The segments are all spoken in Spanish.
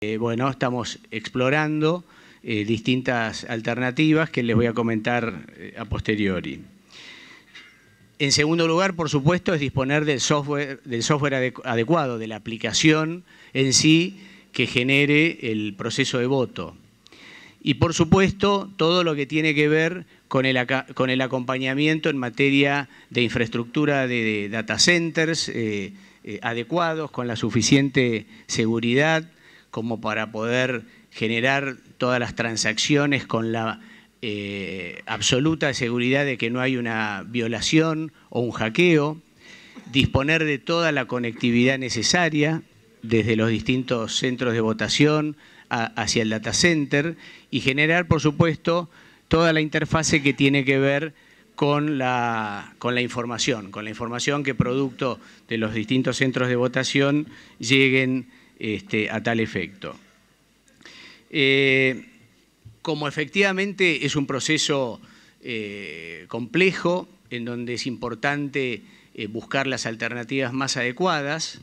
Eh, bueno, estamos explorando eh, distintas alternativas que les voy a comentar eh, a posteriori. En segundo lugar, por supuesto, es disponer del software, del software adecuado, de la aplicación en sí que genere el proceso de voto. Y por supuesto, todo lo que tiene que ver con el, acompañamiento en materia de infraestructura de, de data centers adecuados, con la suficiente seguridad, como para poder generar todas las transacciones con la eh, absoluta seguridad de que no hay una violación o un hackeo, disponer de toda la conectividad necesaria desde los distintos centros de votación hacia el data center y generar, por supuesto, toda la interfase que tiene que ver con la, con la información, con la información que producto de los distintos centros de votación lleguen este, a tal efecto. Eh, como efectivamente es un proceso eh, complejo, en donde es importante eh, buscar las alternativas más adecuadas,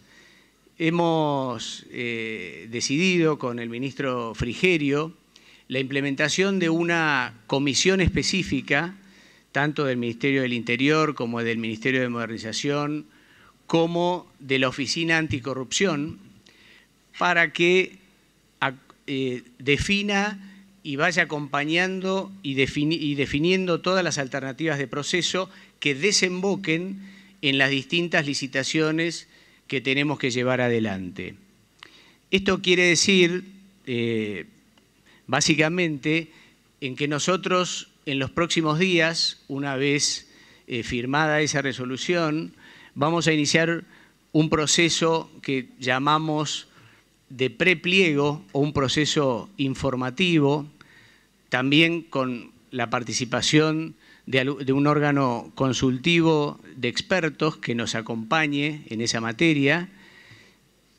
hemos decidido con el ministro Frigerio la implementación de una comisión específica, tanto del Ministerio del Interior como del Ministerio de Modernización, como de la Oficina Anticorrupción, para que eh, defina y vaya acompañando y, definiendo todas las alternativas de proceso que desemboquen en las distintas licitaciones que tenemos que llevar adelante. Esto quiere decir, eh, básicamente, en que nosotros en los próximos días, una vez eh, firmada esa resolución, vamos a iniciar un proceso que llamamos de prepliego o un proceso informativo, también con la participación de, un órgano consultivo de expertos que nos acompañe en esa materia,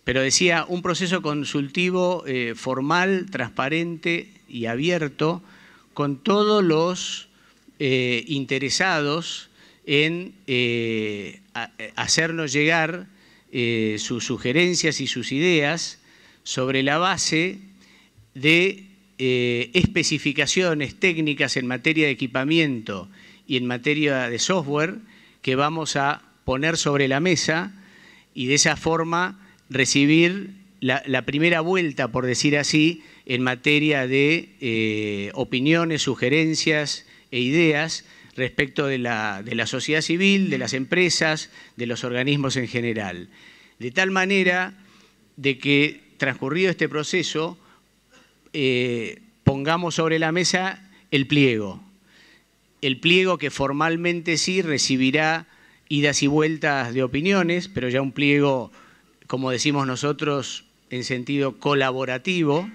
pero decía, un proceso consultivo eh, formal, transparente y abierto con todos los eh, interesados en eh, hacernos llegar sus sugerencias y sus ideas sobre la base de eh, especificaciones técnicas en materia de equipamiento y en materia de software que vamos a poner sobre la mesa y de esa forma recibir la, primera vuelta, por decir así, en materia de eh, opiniones, sugerencias e ideas respecto de la, de la sociedad civil, de las empresas, de los organismos en general. De tal manera de que transcurrido este proceso, eh, pongamos sobre la mesa el pliego. El pliego que formalmente sí recibirá idas y vueltas de opiniones, pero ya un pliego, como decimos nosotros, en sentido colaborativo,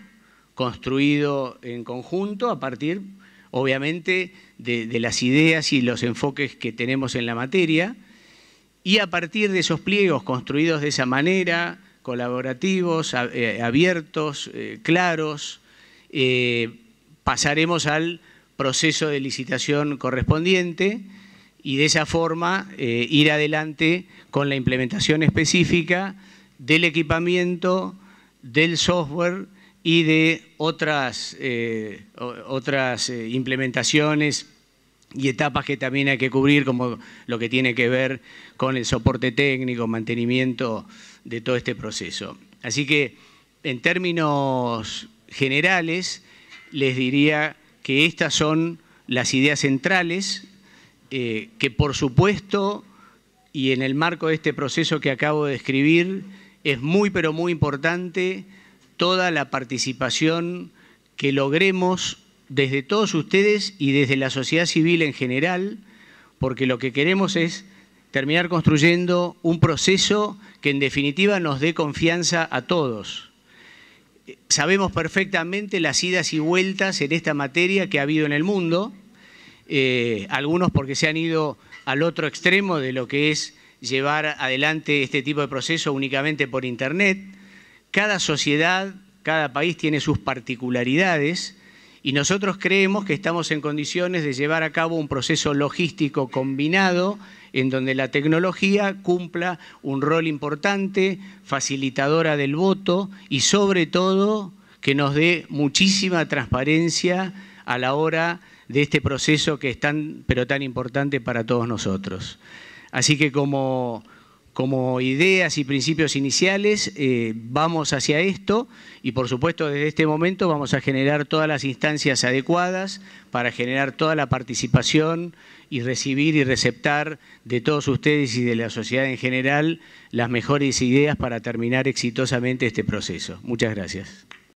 construido en conjunto a partir, obviamente, de, las ideas y los enfoques que tenemos en la materia, y a partir de esos pliegos construidos de esa manera, colaborativos, eh, abiertos, eh, claros. Eh, pasaremos al proceso de licitación correspondiente y de esa forma ir adelante con la implementación específica del equipamiento, del software y de otras, otras implementaciones y etapas que también hay que cubrir, como lo que tiene que ver con el soporte técnico, mantenimiento de todo este proceso. Así que, en términos generales, les diría que estas son las ideas centrales eh, que, por supuesto, y en el marco de este proceso que acabo de describir, es muy, pero muy importante toda la participación que logremos desde todos ustedes y desde la sociedad civil en general, porque lo que queremos es terminar construyendo un proceso que en definitiva nos dé confianza a todos. Sabemos perfectamente las idas y vueltas en esta materia que ha habido en el mundo, eh, algunos porque se han ido al otro extremo de lo que es llevar adelante este tipo de proceso únicamente por Internet. Cada sociedad, cada país tiene sus particularidades y nosotros creemos que estamos en condiciones de llevar a cabo un proceso logístico combinado en donde la tecnología cumpla un rol importante, facilitadora del voto y sobre todo que nos dé muchísima transparencia a la hora de este proceso que es tan, pero tan importante para todos nosotros. Así que como como ideas y principios iniciales, eh, vamos hacia esto y por supuesto desde este momento vamos a generar todas las instancias adecuadas para generar toda la participación y recibir y receptar de todos ustedes y de la sociedad en general las mejores ideas para terminar exitosamente este proceso. Muchas gracias.